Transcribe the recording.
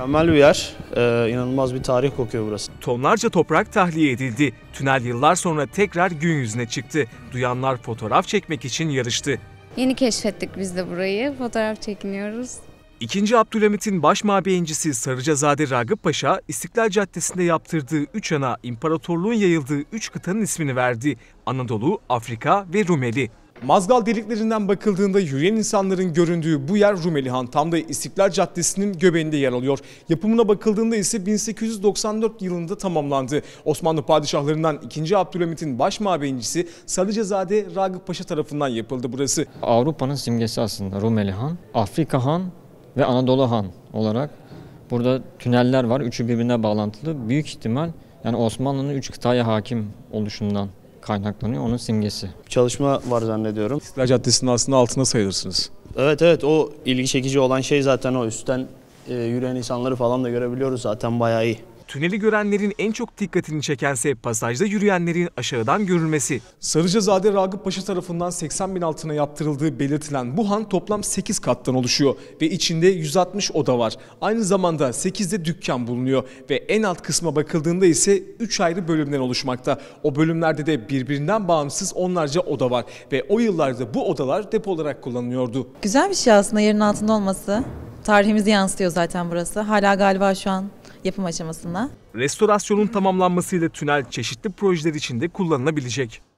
Mükemmel bir yer. Ee, inanılmaz bir tarih kokuyor burası. Tonlarca toprak tahliye edildi. Tünel yıllar sonra tekrar gün yüzüne çıktı. Duyanlar fotoğraf çekmek için yarıştı. Yeni keşfettik biz de burayı. Fotoğraf çekiniyoruz. İkinci Abdülhamit'in baş mabeyincisi Sarıcazade Ragıp Paşa, İstiklal Caddesi'nde yaptırdığı üç ana imparatorluğun yayıldığı üç kıtanın ismini verdi. Anadolu, Afrika ve Rumeli. Mazgal deliklerinden bakıldığında yürüyen insanların göründüğü bu yer Rumelihan. Tam da İstiklal Caddesi'nin göbeğinde yer alıyor. Yapımına bakıldığında ise 1894 yılında tamamlandı. Osmanlı padişahlarından 2. Abdülhamit'in baş mabeyincisi Sarıcazade Ragıp Paşa tarafından yapıldı burası. Avrupa'nın simgesi aslında Rumelihan, Afrika Han ve Anadolu Han olarak. Burada tüneller var, üçü birbirine bağlantılı. Büyük ihtimal yani Osmanlı'nın üç kıtaya hakim oluşundan kaynaklanıyor onun simgesi. Çalışma var zannediyorum. İstiklal Caddesi'nin aslında altına sayılırsınız. Evet evet o ilgi çekici olan şey zaten o üstten e, yürüyen insanları falan da görebiliyoruz zaten bayağı iyi. Tüneli görenlerin en çok dikkatini çekense pasajda yürüyenlerin aşağıdan görülmesi. Sarıcazade Ragıp Paşa tarafından 80 bin altına yaptırıldığı belirtilen bu han toplam 8 kattan oluşuyor ve içinde 160 oda var. Aynı zamanda 8'de dükkan bulunuyor ve en alt kısma bakıldığında ise 3 ayrı bölümden oluşmakta. O bölümlerde de birbirinden bağımsız onlarca oda var ve o yıllarda bu odalar depo olarak kullanılıyordu. Güzel bir şey aslında yerin altında olması. Tarihimizi yansıtıyor zaten burası. Hala galiba şu an yapım aşamasında. Restorasyonun tamamlanmasıyla tünel çeşitli projeler içinde kullanılabilecek.